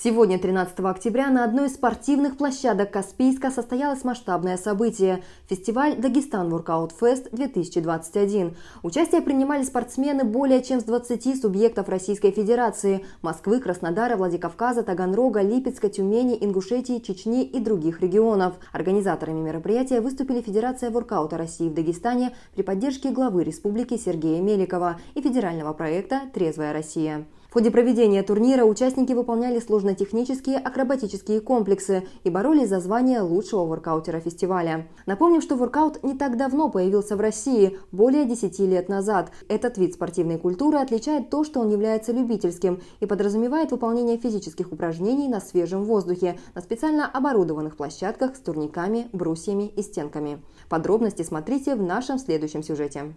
Сегодня, 13 октября, на одной из спортивных площадок Каспийска состоялось масштабное событие – фестиваль «Дагестан Воркаут Фест 2021». Участие принимали спортсмены более чем с 20 субъектов Российской Федерации – Москвы, Краснодара, Владикавказа, Таганрога, Липецка, Тюмени, Ингушетии, Чечни и других регионов. Организаторами мероприятия выступили Федерация воркаута России в Дагестане при поддержке главы республики Сергея Меликова и федерального проекта «Трезвая Россия» ходе проведения турнира участники выполняли сложно-технические акробатические комплексы и боролись за звание лучшего воркаутера фестиваля. Напомним, что воркаут не так давно появился в России, более 10 лет назад. Этот вид спортивной культуры отличает то, что он является любительским и подразумевает выполнение физических упражнений на свежем воздухе, на специально оборудованных площадках с турниками, брусьями и стенками. Подробности смотрите в нашем следующем сюжете.